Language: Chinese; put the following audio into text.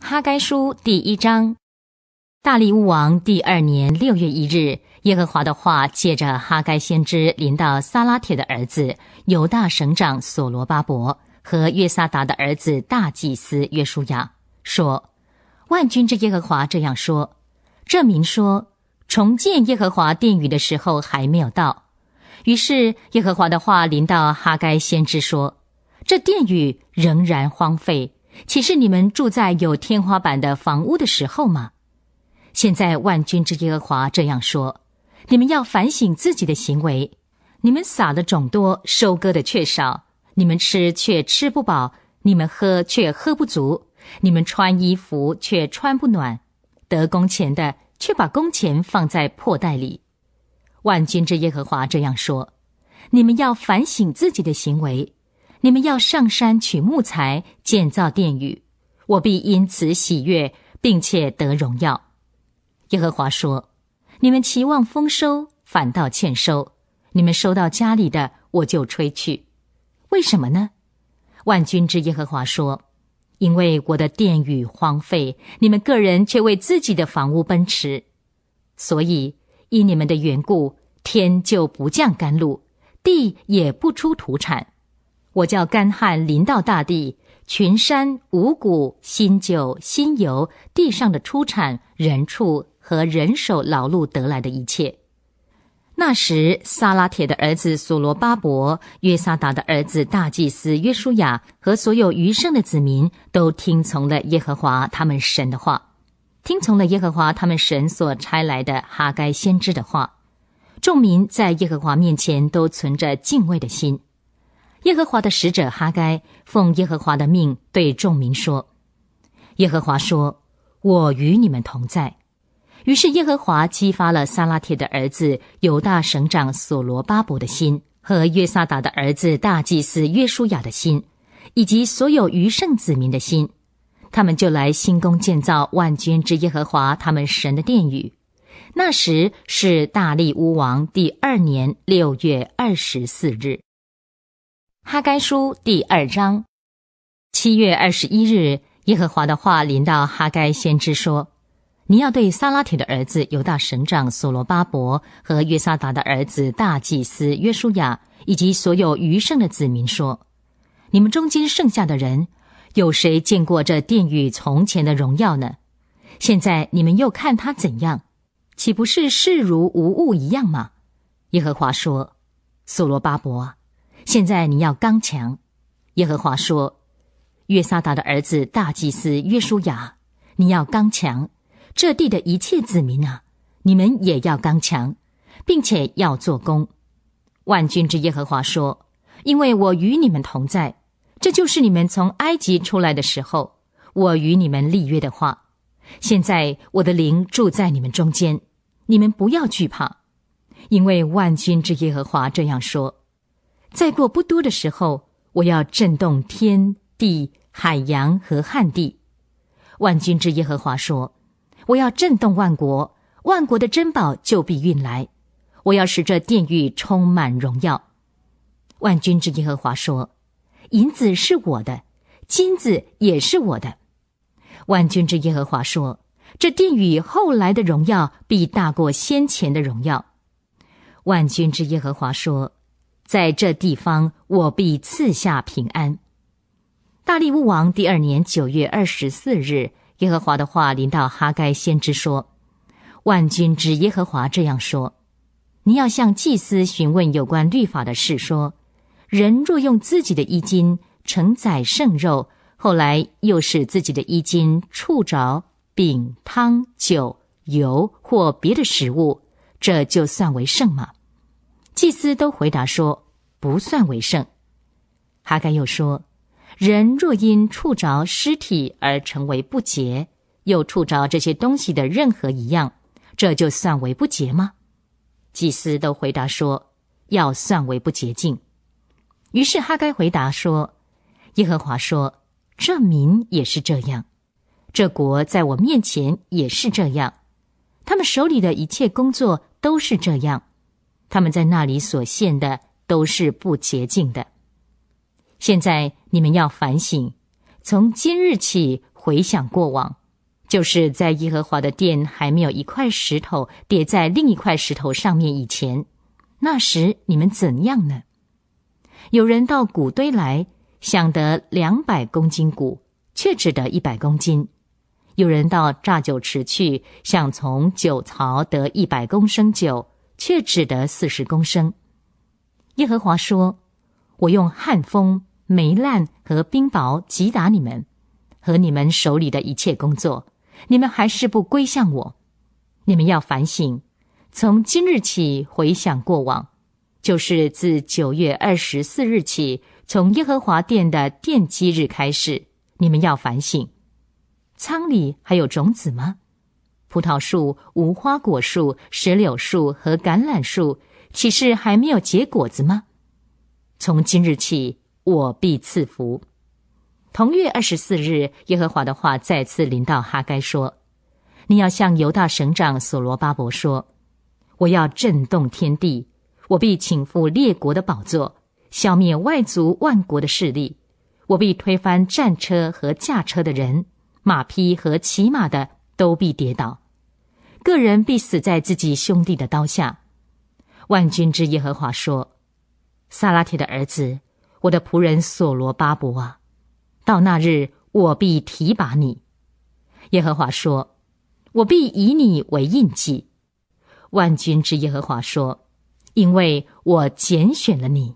哈该书第一章，大利乌王第二年六月一日，耶和华的话借着哈该先知临到撒拉铁的儿子犹大省长索罗巴伯和约萨达的儿子大祭司约书亚说：“万军之耶和华这样说，证明说重建耶和华殿宇的时候还没有到。”于是耶和华的话临到哈该先知说：“这殿宇仍然荒废。”岂是你们住在有天花板的房屋的时候吗？现在万军之耶和华这样说：你们要反省自己的行为。你们撒的种多，收割的却少；你们吃却吃不饱，你们喝却喝不足，你们穿衣服却穿不暖。得工钱的却把工钱放在破袋里。万军之耶和华这样说：你们要反省自己的行为。你们要上山取木材建造殿宇，我必因此喜悦，并且得荣耀。耶和华说：“你们期望丰收，反倒欠收；你们收到家里的，我就吹去。为什么呢？”万军之耶和华说：“因为我的殿宇荒废，你们个人却为自己的房屋奔驰，所以因你们的缘故，天就不降甘露，地也不出土产。”我叫干旱临到大地，群山五谷新酒新油，地上的出产，人畜和人手劳碌得来的一切。那时，萨拉铁的儿子索罗巴伯，约萨达的儿子大祭司约书亚，和所有余生的子民，都听从了耶和华他们神的话，听从了耶和华他们神所差来的哈该先知的话。众民在耶和华面前都存着敬畏的心。耶和华的使者哈该奉耶和华的命对众民说：“耶和华说，我与你们同在。”于是耶和华激发了撒拉铁的儿子犹大省长索罗巴伯的心和约撒达的儿子大祭司约书亚的心，以及所有余剩子民的心，他们就来新宫建造万军之耶和华他们神的殿宇。那时是大利乌王第二年六月二十四日。哈该书第二章，七月二十一日，耶和华的话临到哈该先知说：“你要对撒拉铁的儿子犹大省长索罗巴伯和约萨达的儿子大祭司约书亚以及所有余剩的子民说：你们中间剩下的人，有谁见过这殿宇从前的荣耀呢？现在你们又看他怎样，岂不是视如无物一样吗？”耶和华说：“索罗巴伯。”现在你要刚强，耶和华说：“约撒达的儿子大祭司约书亚，你要刚强；这地的一切子民啊，你们也要刚强，并且要做工。万军之耶和华说：‘因为我与你们同在，这就是你们从埃及出来的时候，我与你们立约的话。现在我的灵住在你们中间，你们不要惧怕，因为万军之耶和华这样说。’再过不多的时候，我要震动天地、海洋和旱地。万军之耶和华说：“我要震动万国，万国的珍宝就必运来。我要使这殿宇充满荣耀。”万军之耶和华说：“银子是我的，金子也是我的。”万军之耶和华说：“这殿宇后来的荣耀必大过先前的荣耀。”万军之耶和华说。在这地方，我必赐下平安。大利乌王第二年九月二十四日，耶和华的话临到哈该先知说：“万军之耶和华这样说：你要向祭司询问有关律法的事，说：人若用自己的衣襟承载圣肉，后来又使自己的衣襟触着饼、汤、酒、油或别的食物，这就算为圣吗？”祭司都回答说：“不算为圣。”哈该又说：“人若因触着尸体而成为不洁，又触着这些东西的任何一样，这就算为不洁吗？”祭司都回答说：“要算为不洁净。”于是哈该回答说：“耶和华说，这民也是这样，这国在我面前也是这样，他们手里的一切工作都是这样。”他们在那里所献的都是不洁净的。现在你们要反省，从今日起回想过往，就是在耶和华的殿还没有一块石头叠在另一块石头上面以前，那时你们怎样呢？有人到谷堆来想得两百公斤谷，却只得一百公斤；有人到榨酒池去想从酒槽得一百公升酒。却只得四十公升。耶和华说：“我用旱风、霉烂和冰雹击打你们，和你们手里的一切工作，你们还是不归向我。你们要反省，从今日起回想过往，就是自九月二十四日起，从耶和华殿的奠基日开始，你们要反省：仓里还有种子吗？”葡萄树、无花果树、石榴树和橄榄树，岂是还没有结果子吗？从今日起，我必赐福。同月二十四日，耶和华的话再次临到哈该说：“你要向犹大省长所罗巴伯说：我要震动天地，我必请赴列国的宝座，消灭外族万国的势力，我必推翻战车和驾车的人，马匹和骑马的。”都必跌倒，个人必死在自己兄弟的刀下。万军之耶和华说：“萨拉铁的儿子，我的仆人索罗巴伯啊，到那日我必提拔你。”耶和华说：“我必以你为印记。”万军之耶和华说：“因为我拣选了你。”